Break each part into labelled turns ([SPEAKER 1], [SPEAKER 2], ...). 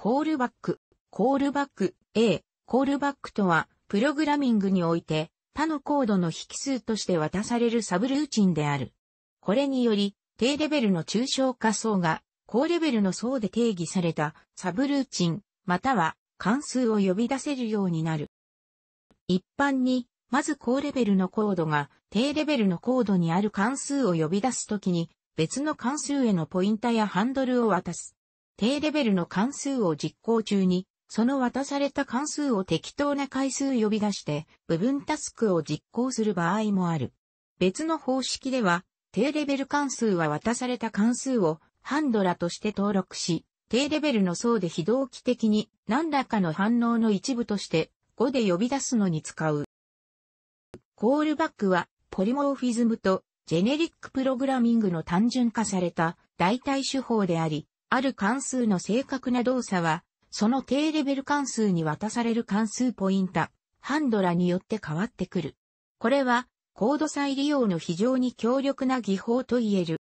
[SPEAKER 1] コールバック。コールバック A、コールバックとは、プログラミングにおいて、他のコードの引数として渡されるサブルーチンである。これにより、低レベルの抽象化層が、高レベルの層で定義されたサブルーチン、または関数を呼び出せるようになる。一般に、まず高レベルのコードが低レベルのコードにある関数を呼び出すときに、別の関数へのポインタやハンドルを渡す。低レベルの関数を実行中に、その渡された関数を適当な回数呼び出して、部分タスクを実行する場合もある。別の方式では、低レベル関数は渡された関数をハンドラとして登録し、低レベルの層で非同期的に何らかの反応の一部として5で呼び出すのに使う。コールバックはポリモーフィズムとジェネリックプログラミングの単純化された代替手法であり、ある関数の正確な動作は、その低レベル関数に渡される関数ポインタ、ハンドラによって変わってくる。これは、コード再利用の非常に強力な技法と言える。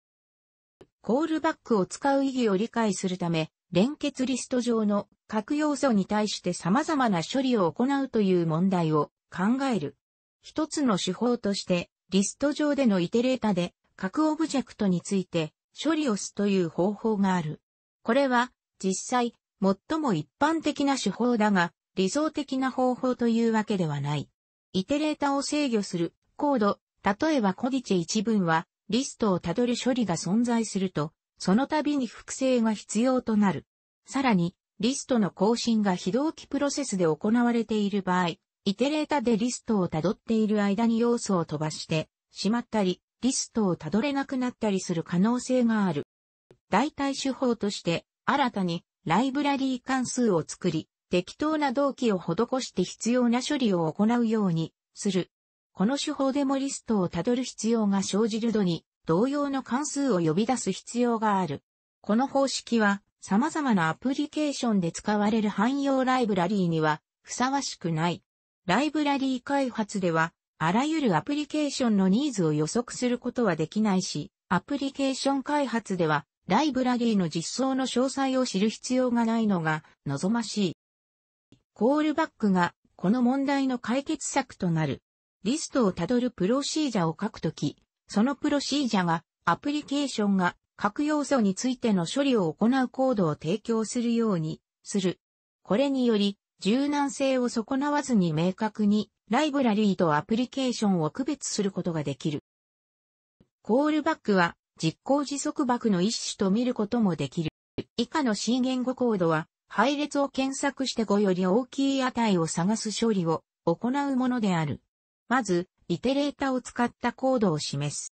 [SPEAKER 1] コールバックを使う意義を理解するため、連結リスト上の各要素に対して様々な処理を行うという問題を考える。一つの手法として、リスト上でのイテレータで各オブジェクトについて処理をすという方法がある。これは、実際、最も一般的な手法だが、理想的な方法というわけではない。イテレータを制御するコード、例えばコディチェ一文は、リストをたどる処理が存在すると、その度に複製が必要となる。さらに、リストの更新が非同期プロセスで行われている場合、イテレータでリストをたどっている間に要素を飛ばしてしまったり、リストをたどれなくなったりする可能性がある。代替手法として新たにライブラリー関数を作り、適当な同期を施して必要な処理を行うようにする。この手法でもリストをたどる必要が生じるのに同様の関数を呼び出す必要がある。この方式は様々なアプリケーションで使われる汎用ライブラリーにはふさわしくない。ライブラリー開発ではあらゆるアプリケーションのニーズを予測することはできないし、アプリケーション開発ではライブラリーの実装の詳細を知る必要がないのが望ましい。コールバックがこの問題の解決策となる。リストをたどるプロシージャを書くとき、そのプロシージャがアプリケーションが各要素についての処理を行うコードを提供するようにする。これにより柔軟性を損なわずに明確にライブラリーとアプリケーションを区別することができる。コールバックは実行時束縛の一種と見ることもできる。以下の C 言語コードは、配列を検索して5より大きい値を探す処理を行うものである。まず、イテレータを使ったコードを示す。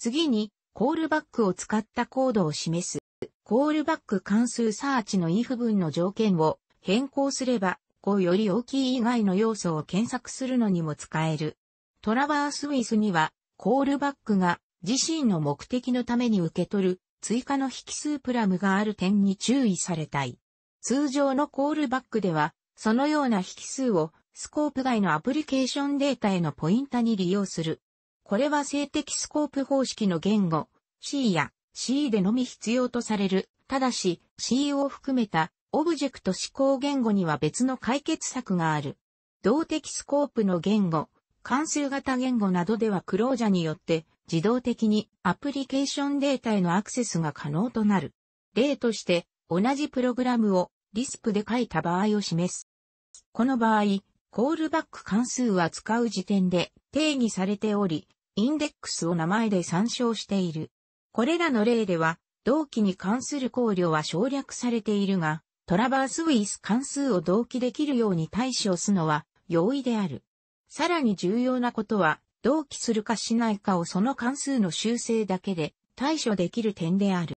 [SPEAKER 1] 次に、コールバックを使ったコードを示す。コールバック関数サーチの if 文の条件を変更すれば、5より大きい以外の要素を検索するのにも使える。トラバースウィスには、コールバックが自身の目的のために受け取る追加の引数プラムがある点に注意されたい。通常のコールバックでは、そのような引数をスコープ外のアプリケーションデータへのポインタに利用する。これは静的スコープ方式の言語 C や C でのみ必要とされる。ただし C を含めたオブジェクト思考言語には別の解決策がある。動的スコープの言語関数型言語などではクロージャによって自動的にアプリケーションデータへのアクセスが可能となる。例として同じプログラムをリスプで書いた場合を示す。この場合、コールバック関数は使う時点で定義されており、インデックスを名前で参照している。これらの例では、同期に関する考慮は省略されているが、トラバースウィス関数を同期できるように対処すのは容易である。さらに重要なことは、同期するかしないかをその関数の修正だけで対処できる点である。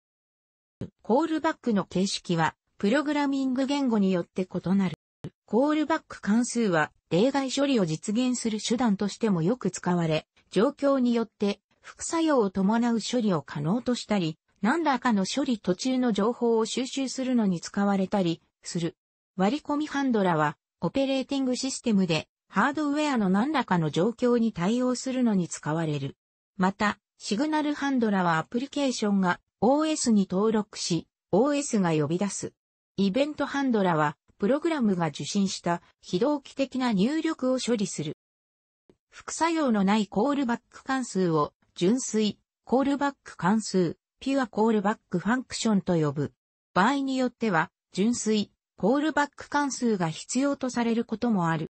[SPEAKER 1] コールバックの形式は、プログラミング言語によって異なる。コールバック関数は、例外処理を実現する手段としてもよく使われ、状況によって副作用を伴う処理を可能としたり、何らかの処理途中の情報を収集するのに使われたりする。割り込みハンドラは、オペレーティングシステムでハードウェアの何らかの状況に対応するのに使われる。また、シグナルハンドラはアプリケーションが OS に登録し、OS が呼び出す。イベントハンドラは、プログラムが受信した非同期的な入力を処理する。副作用のないコールバック関数を純粋、コールバック関数、ピュアコールバックファンクションと呼ぶ。場合によっては、純粋、コールバック関数が必要とされることもある。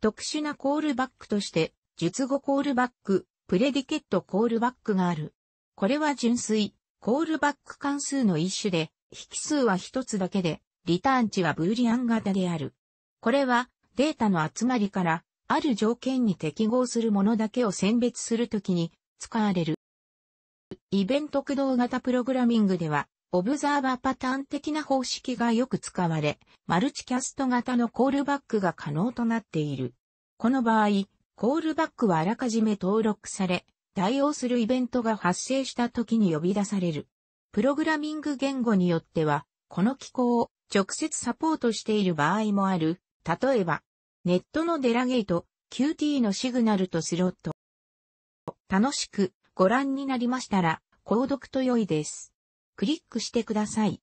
[SPEAKER 1] 特殊なコールバックとして、術語コールバック、プレディケットコールバックがある。これは純粋、コールバック関数の一種で、引数は一つだけで、リターン値はブーリアン型である。これは、データの集まりから、ある条件に適合するものだけを選別するときに、使われる。イベント駆動型プログラミングでは、オブザーバーパターン的な方式がよく使われ、マルチキャスト型のコールバックが可能となっている。この場合、コールバックはあらかじめ登録され、対応するイベントが発生した時に呼び出される。プログラミング言語によっては、この機構を直接サポートしている場合もある。例えば、ネットのデラゲート、QT のシグナルとスロット。楽しくご覧になりましたら、購読と良いです。クリックしてください。